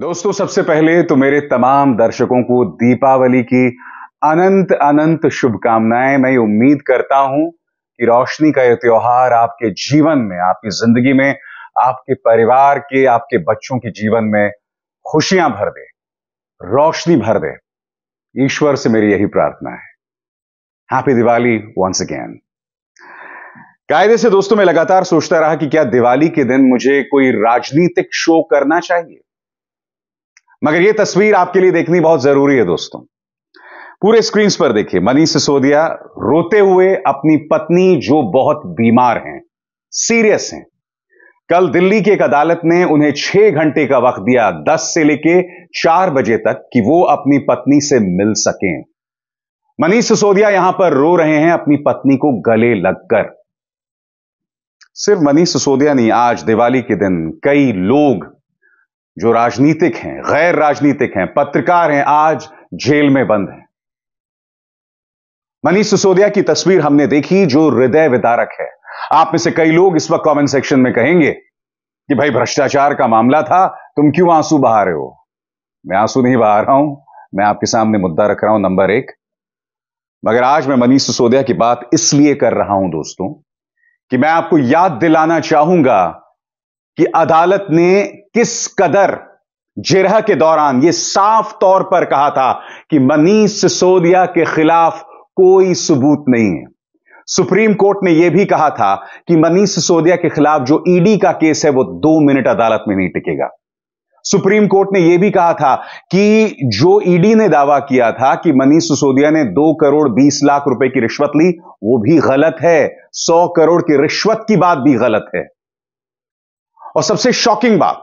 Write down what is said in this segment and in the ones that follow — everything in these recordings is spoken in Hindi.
दोस्तों सबसे पहले तो मेरे तमाम दर्शकों को दीपावली की अनंत अनंत शुभकामनाएं मैं उम्मीद करता हूं कि रोशनी का यह त्योहार आपके जीवन में आपकी जिंदगी में आपके परिवार के आपके बच्चों के जीवन में खुशियां भर दे रोशनी भर दे ईश्वर से मेरी यही प्रार्थना है हैप्पी दिवाली वंस अगेन कायदे से दोस्तों मैं लगातार सोचता रहा कि क्या दिवाली के दिन मुझे कोई राजनीतिक शो करना चाहिए मगर यह तस्वीर आपके लिए देखनी बहुत जरूरी है दोस्तों पूरे स्क्रीन पर देखिए मनीष सिसोदिया रोते हुए अपनी पत्नी जो बहुत बीमार हैं सीरियस हैं कल दिल्ली की एक अदालत ने उन्हें छह घंटे का वक्त दिया दस से लेके चार बजे तक कि वो अपनी पत्नी से मिल सकें मनीष सिसोदिया यहां पर रो रहे हैं अपनी पत्नी को गले लगकर सिर्फ मनीष सिसोदिया नहीं आज दिवाली के दिन कई लोग जो राजनीतिक हैं गैर राजनीतिक हैं पत्रकार हैं आज जेल में बंद हैं मनीष सिसोदिया की तस्वीर हमने देखी जो हृदय विदारक है आप में से कई लोग इस वक्त कमेंट सेक्शन में कहेंगे कि भाई भ्रष्टाचार का मामला था तुम क्यों आंसू बहा रहे हो मैं आंसू नहीं बहा रहा हूं मैं आपके सामने मुद्दा रख रहा हूं नंबर एक मगर आज मैं मनीष सिसोदिया की बात इसलिए कर रहा हूं दोस्तों कि मैं आपको याद दिलाना चाहूंगा कि अदालत ने किस कदर जिरह के दौरान यह साफ तौर पर कहा था कि मनीष सिसोदिया के खिलाफ कोई सबूत नहीं है सुप्रीम कोर्ट ने यह भी कहा था कि मनीष सिसोदिया के खिलाफ जो ईडी का केस है वो दो मिनट अदालत में नहीं टिकेगा सुप्रीम कोर्ट ने यह भी कहा था कि जो ईडी ने दावा किया था कि मनीष सिसोदिया ने दो करोड़ बीस लाख रुपए की रिश्वत ली वो भी गलत है सौ करोड़ की रिश्वत की बात भी गलत है और सबसे शॉकिंग बात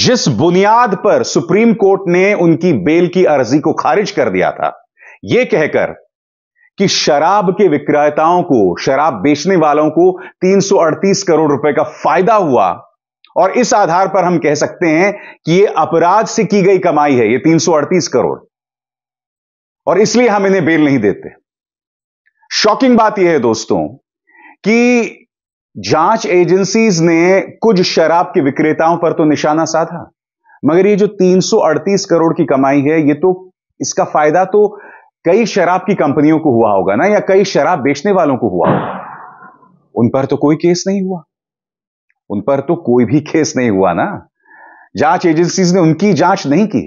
जिस बुनियाद पर सुप्रीम कोर्ट ने उनकी बेल की अर्जी को खारिज कर दिया था यह कहकर कि शराब के विक्रेताओं को शराब बेचने वालों को 338 करोड़ रुपए का फायदा हुआ और इस आधार पर हम कह सकते हैं कि यह अपराध से की गई कमाई है यह 338 करोड़ और इसलिए हम इन्हें बेल नहीं देते शॉकिंग बात यह है दोस्तों कि जांच एजेंसीज ने कुछ शराब के विक्रेताओं पर तो निशाना साधा मगर ये जो 338 करोड़ की कमाई है ये तो इसका फायदा तो कई शराब की कंपनियों को हुआ होगा ना या कई शराब बेचने वालों को हुआ होगा उन पर तो कोई केस नहीं हुआ उन पर तो कोई भी केस नहीं हुआ ना जांच एजेंसीज ने उनकी जांच नहीं की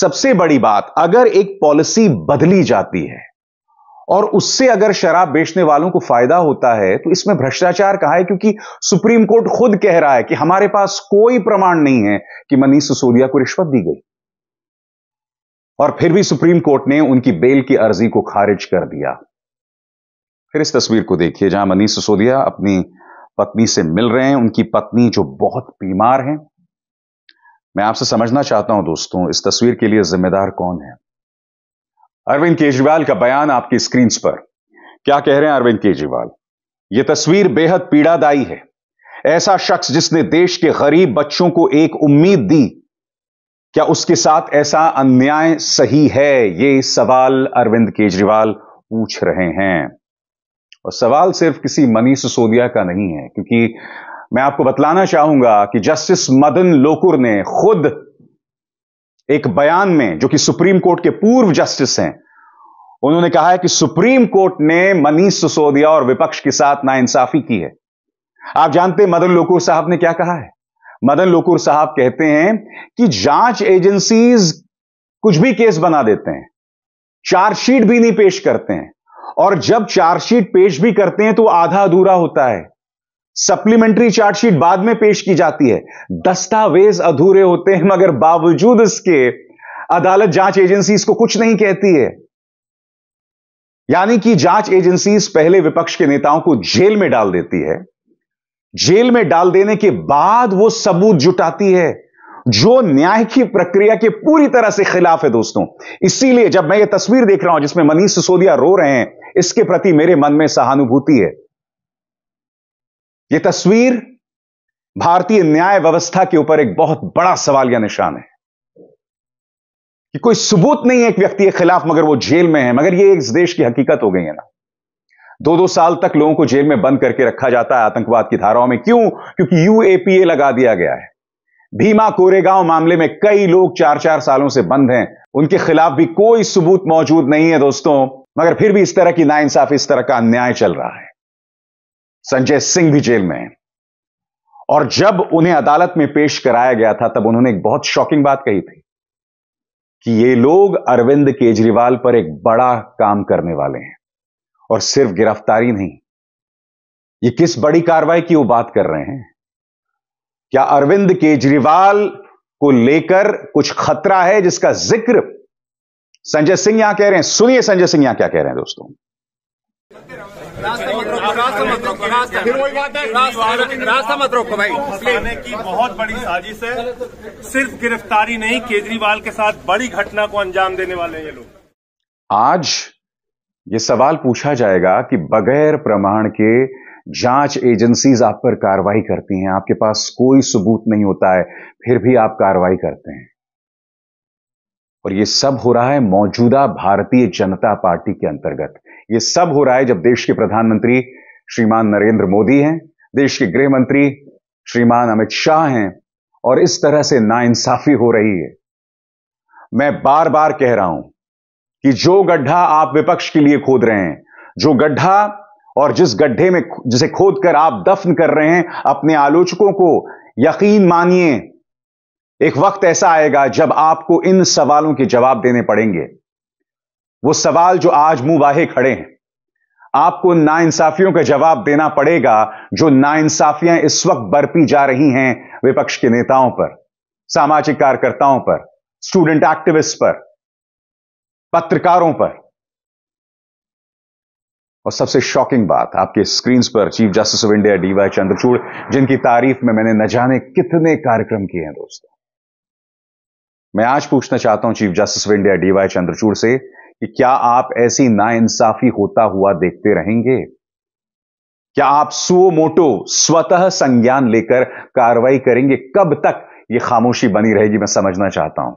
सबसे बड़ी बात अगर एक पॉलिसी बदली जाती है और उससे अगर शराब बेचने वालों को फायदा होता है तो इसमें भ्रष्टाचार कहा है क्योंकि सुप्रीम कोर्ट खुद कह रहा है कि हमारे पास कोई प्रमाण नहीं है कि मनीष सिसोदिया को रिश्वत दी गई और फिर भी सुप्रीम कोर्ट ने उनकी बेल की अर्जी को खारिज कर दिया फिर इस तस्वीर को देखिए जहां मनीष सिसोदिया अपनी पत्नी से मिल रहे हैं उनकी पत्नी जो बहुत बीमार है मैं आपसे समझना चाहता हूं दोस्तों इस तस्वीर के लिए जिम्मेदार कौन है अरविंद केजरीवाल का बयान आपकी स्क्रीन पर क्या कह रहे हैं अरविंद केजरीवाल यह तस्वीर बेहद पीड़ादायी है ऐसा शख्स जिसने देश के गरीब बच्चों को एक उम्मीद दी क्या उसके साथ ऐसा अन्याय सही है ये सवाल अरविंद केजरीवाल पूछ रहे हैं और सवाल सिर्फ किसी मनीष सिसोदिया का नहीं है क्योंकि मैं आपको बतलाना चाहूंगा कि जस्टिस मदन लोकुर ने खुद एक बयान में जो कि सुप्रीम कोर्ट के पूर्व जस्टिस हैं उन्होंने कहा है कि सुप्रीम कोर्ट ने मनीष सिसोदिया और विपक्ष के साथ नाइंसाफी की है आप जानते हैं मदन लोकूर साहब ने क्या कहा है मदन लोकूर साहब कहते हैं कि जांच एजेंसीज कुछ भी केस बना देते हैं चार्जशीट भी नहीं पेश करते हैं और जब चार्जशीट पेश भी करते हैं तो आधा अधूरा होता है सप्लीमेंट्री चार्जशीट बाद में पेश की जाती है दस्तावेज अधूरे होते हैं मगर बावजूद इसके अदालत जांच एजेंसी इसको कुछ नहीं कहती है यानी कि जांच एजेंसी पहले विपक्ष के नेताओं को जेल में डाल देती है जेल में डाल देने के बाद वो सबूत जुटाती है जो न्याय की प्रक्रिया के पूरी तरह से खिलाफ है दोस्तों इसीलिए जब मैं ये तस्वीर देख रहा हूं जिसमें मनीष सिसोदिया रो रहे हैं इसके प्रति मेरे मन में सहानुभूति है यह तस्वीर भारतीय न्याय व्यवस्था के ऊपर एक बहुत बड़ा सवाल या निशान है कि कोई सबूत नहीं है एक व्यक्ति के खिलाफ मगर वो जेल में है मगर ये इस देश की हकीकत हो गई है ना दो दो साल तक लोगों को जेल में बंद करके रखा जाता है आतंकवाद की धाराओं में क्यों क्योंकि यूएपीए लगा दिया गया है भीमा कोरेगांव मामले में कई लोग चार चार सालों से बंद हैं उनके खिलाफ भी कोई सबूत मौजूद नहीं है दोस्तों मगर फिर भी इस तरह की नाइंसाफी इस तरह का अन्याय चल रहा है संजय सिंह भी जेल में है और जब उन्हें अदालत में पेश कराया गया था तब उन्होंने एक बहुत शॉकिंग बात कही थी कि ये लोग अरविंद केजरीवाल पर एक बड़ा काम करने वाले हैं और सिर्फ गिरफ्तारी नहीं ये किस बड़ी कार्रवाई की वो बात कर रहे हैं क्या अरविंद केजरीवाल को लेकर कुछ खतरा है जिसका जिक्र संजय सिंह यहां कह रहे हैं सुनिए संजय सिंह यहां क्या कह रहे हैं दोस्तों फिर वही बात है रास्ता मत रोको भाई की बहुत बड़ी साजिश है सिर्फ गिरफ्तारी नहीं केजरीवाल के साथ बड़ी घटना को अंजाम देने वाले हैं ये लोग आज ये सवाल पूछा जाएगा कि बगैर प्रमाण के जांच एजेंसीज आप पर कार्रवाई करती हैं आपके पास कोई सबूत नहीं होता है फिर भी आप कार्रवाई करते हैं और ये सब हो रहा है मौजूदा भारतीय जनता पार्टी के अंतर्गत ये सब हो रहा है जब देश के प्रधानमंत्री श्रीमान नरेंद्र मोदी हैं देश के गृह मंत्री श्रीमान अमित शाह हैं और इस तरह से नाइंसाफी हो रही है मैं बार बार कह रहा हूं कि जो गड्ढा आप विपक्ष के लिए खोद रहे हैं जो गड्ढा और जिस गड्ढे में जिसे खोद कर आप दफन कर रहे हैं अपने आलोचकों को यकीन मानिए एक वक्त ऐसा आएगा जब आपको इन सवालों के जवाब देने पड़ेंगे वो सवाल जो आज मुंह बाहे खड़े हैं आपको नाइंसाफियों का जवाब देना पड़ेगा जो नाइंसाफियां इस वक्त बरपी जा रही हैं विपक्ष के नेताओं पर सामाजिक कार्यकर्ताओं पर स्टूडेंट एक्टिविस्ट पर पत्रकारों पर और सबसे शॉकिंग बात आपके स्क्रीन पर chief justice of India D Y Chandrachud जिनकी तारीफ में मैंने न जाने कितने कार्यक्रम किए हैं दोस्तों मैं आज पूछना चाहता हूं chief justice of India D Y Chandrachud से कि क्या आप ऐसी नाइंसाफी होता हुआ देखते रहेंगे क्या आप सुओ मोटो स्वतः संज्ञान लेकर कार्रवाई करेंगे कब तक यह खामोशी बनी रहेगी मैं समझना चाहता हूं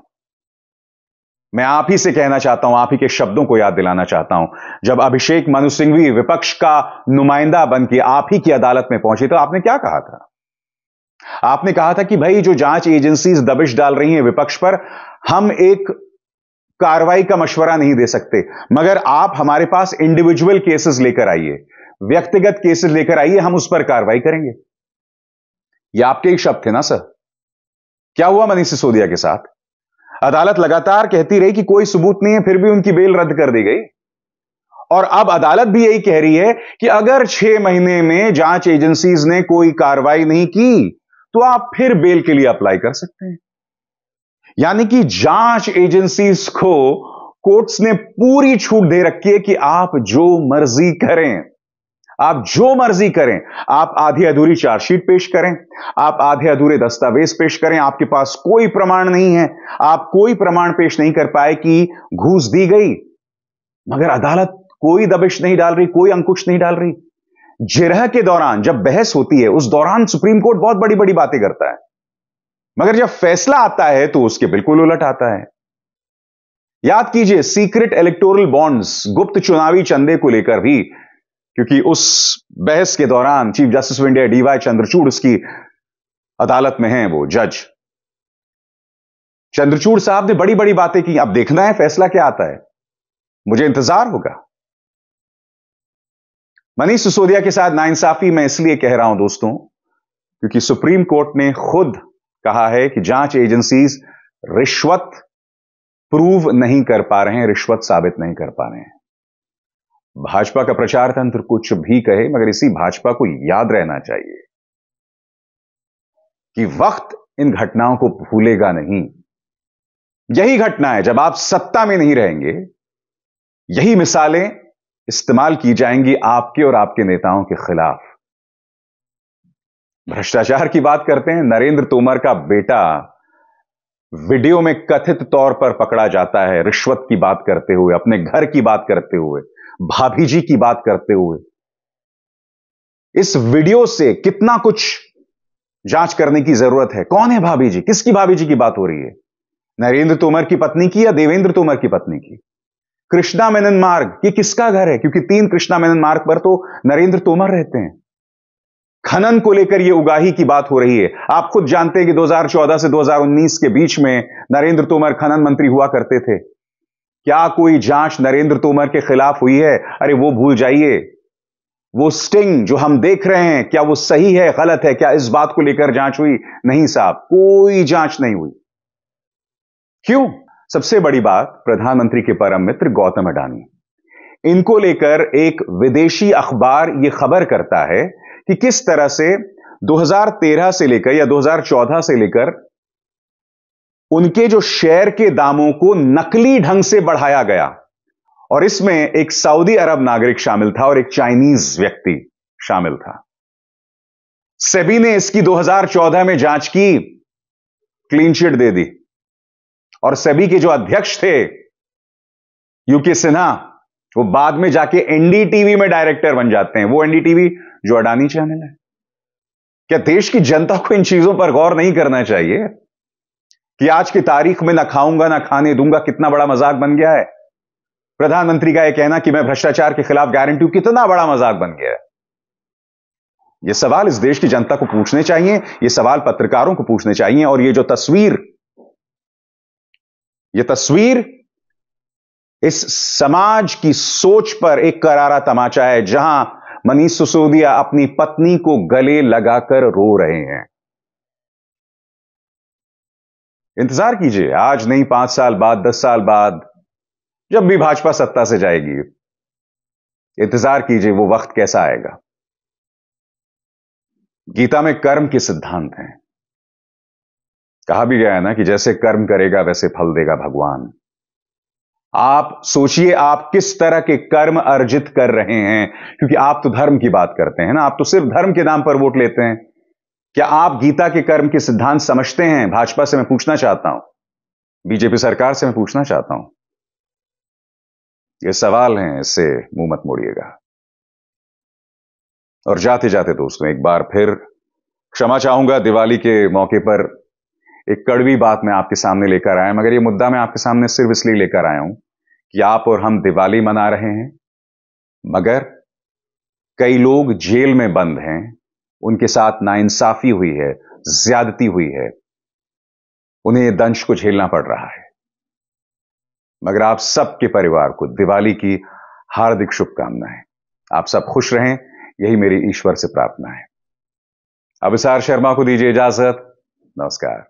मैं आप ही से कहना चाहता हूं आप ही के शब्दों को याद दिलाना चाहता हूं जब अभिषेक मनु सिंघवी विपक्ष का नुमाइंदा बन के आप ही की अदालत में पहुंचे तो आपने क्या कहा था आपने कहा था कि भाई जो जांच एजेंसीज दबिश डाल रही हैं विपक्ष पर हम एक कार्रवाई का मशवरा नहीं दे सकते मगर आप हमारे पास इंडिविजुअल केसेस लेकर आइए व्यक्तिगत केसेस लेकर आइए हम उस पर कार्रवाई करेंगे ये आपके ही शब्द थे ना सर क्या हुआ मनीष सिसोदिया के साथ अदालत लगातार कहती रही कि कोई सबूत नहीं है फिर भी उनकी बेल रद्द कर दी गई और अब अदालत भी यही कह रही है कि अगर छह महीने में जांच एजेंसीज ने कोई कार्रवाई नहीं की तो आप फिर बेल के लिए अप्लाई कर सकते हैं यानी कि जांच एजेंसीज को कोर्ट्स ने पूरी छूट दे रखी है कि आप जो मर्जी करें आप जो मर्जी करें आप आधी अधूरी चार्जशीट पेश करें आप आधे अधूरे दस्तावेज पेश करें आपके पास कोई प्रमाण नहीं है आप कोई प्रमाण पेश नहीं कर पाए कि घूस दी गई मगर अदालत कोई दबिश नहीं डाल रही कोई अंकुश नहीं डाल रही जिरह के दौरान जब बहस होती है उस दौरान सुप्रीम कोर्ट बहुत बड़ी बड़ी बातें करता है मगर जब फैसला आता है तो उसके बिल्कुल उलट आता है याद कीजिए सीक्रेट इलेक्टोरल बॉन्ड्स गुप्त चुनावी चंदे को लेकर भी क्योंकि उस बहस के दौरान chief justice of India D Y Chandrachud उसकी अदालत में है वो जज चंद्रचूड़ साहब ने बड़ी बड़ी बातें की अब देखना है फैसला क्या आता है मुझे इंतजार होगा मनीष सिसोदिया के साथ नाइंसाफी मैं इसलिए कह रहा हूं दोस्तों क्योंकि सुप्रीम कोर्ट ने खुद कहा है कि जांच एजेंसीज रिश्वत प्रूव नहीं कर पा रहे हैं रिश्वत साबित नहीं कर पा रहे हैं भाजपा का प्रचार तंत्र कुछ भी कहे मगर इसी भाजपा को याद रहना चाहिए कि वक्त इन घटनाओं को भूलेगा नहीं यही घटना है जब आप सत्ता में नहीं रहेंगे यही मिसालें इस्तेमाल की जाएंगी आपके और आपके नेताओं के खिलाफ भ्रष्टाचार की बात करते हैं नरेंद्र तोमर का बेटा वीडियो में कथित तौर पर पकड़ा जाता है रिश्वत की बात करते हुए अपने घर की बात करते हुए भाभी जी की बात करते हुए इस वीडियो से कितना कुछ जांच करने की जरूरत है कौन है भाभी जी किसकी भाभी जी की बात हो रही है नरेंद्र तोमर की पत्नी की या देवेंद्र तोमर की पत्नी की कृष्णा मेनन मार्ग ये किसका घर है क्योंकि तीन कृष्णा मेनन मार्ग पर तो नरेंद्र तोमर रहते हैं खनन को लेकर यह उगाही की बात हो रही है आप खुद जानते हैं कि 2014 से 2019 के बीच में नरेंद्र तोमर खनन मंत्री हुआ करते थे क्या कोई जांच नरेंद्र तोमर के खिलाफ हुई है अरे वो भूल जाइए वो स्टिंग जो हम देख रहे हैं क्या वो सही है गलत है क्या इस बात को लेकर जांच हुई नहीं साहब कोई जांच नहीं हुई क्यों सबसे बड़ी बात प्रधानमंत्री के परम मित्र गौतम अडानी इनको लेकर एक विदेशी अखबार यह खबर करता है कि किस तरह से 2013 से लेकर या 2014 से लेकर उनके जो शेयर के दामों को नकली ढंग से बढ़ाया गया और इसमें एक सऊदी अरब नागरिक शामिल था और एक चाइनीज व्यक्ति शामिल था सेबी ने इसकी 2014 में जांच की क्लीन चिट दे दी और सेबी के जो अध्यक्ष थे यूके सिन्हा वो बाद में जाके एनडीटीवी में डायरेक्टर बन जाते हैं वो एनडीटीवी जो अडानी चैनल है क्या देश की जनता को इन चीजों पर गौर नहीं करना चाहिए कि आज की तारीख में ना खाऊंगा ना खाने दूंगा कितना बड़ा मजाक बन गया है प्रधानमंत्री का यह कहना कि मैं भ्रष्टाचार के खिलाफ गारंटी हूं कितना बड़ा मजाक बन गया है यह सवाल इस देश की जनता को पूछने चाहिए यह सवाल पत्रकारों को पूछने चाहिए और यह जो तस्वीर यह तस्वीर इस समाज की सोच पर एक करारा तमाचा है जहां मनीष सिसोदिया अपनी पत्नी को गले लगाकर रो रहे हैं इंतजार कीजिए आज नहीं पांच साल बाद दस साल बाद जब भी भाजपा सत्ता से जाएगी इंतजार कीजिए वो वक्त कैसा आएगा गीता में कर्म के सिद्धांत हैं कहा भी गया है ना कि जैसे कर्म करेगा वैसे फल देगा भगवान आप सोचिए आप किस तरह के कर्म अर्जित कर रहे हैं क्योंकि आप तो धर्म की बात करते हैं ना आप तो सिर्फ धर्म के नाम पर वोट लेते हैं क्या आप गीता के कर्म के सिद्धांत समझते हैं भाजपा से मैं पूछना चाहता हूं बीजेपी सरकार से मैं पूछना चाहता हूं ये सवाल हैं इससे मुंह मत मोड़िएगा और जाते जाते दोस्तों एक बार फिर क्षमा चाहूंगा दिवाली के मौके पर एक कड़वी बात मैं आपके सामने लेकर आया मगर ये मुद्दा मैं आपके सामने सिर्फ इसलिए लेकर आया हूं कि आप और हम दिवाली मना रहे हैं मगर कई लोग जेल में बंद हैं उनके साथ नाइंसाफी हुई है ज्यादती हुई है उन्हें दंश को झेलना पड़ रहा है मगर आप सबके परिवार को दिवाली की हार्दिक शुभकामनाएं आप सब खुश रहें यही मेरी ईश्वर से प्रार्थना है अभिसार शर्मा को दीजिए इजाजत नमस्कार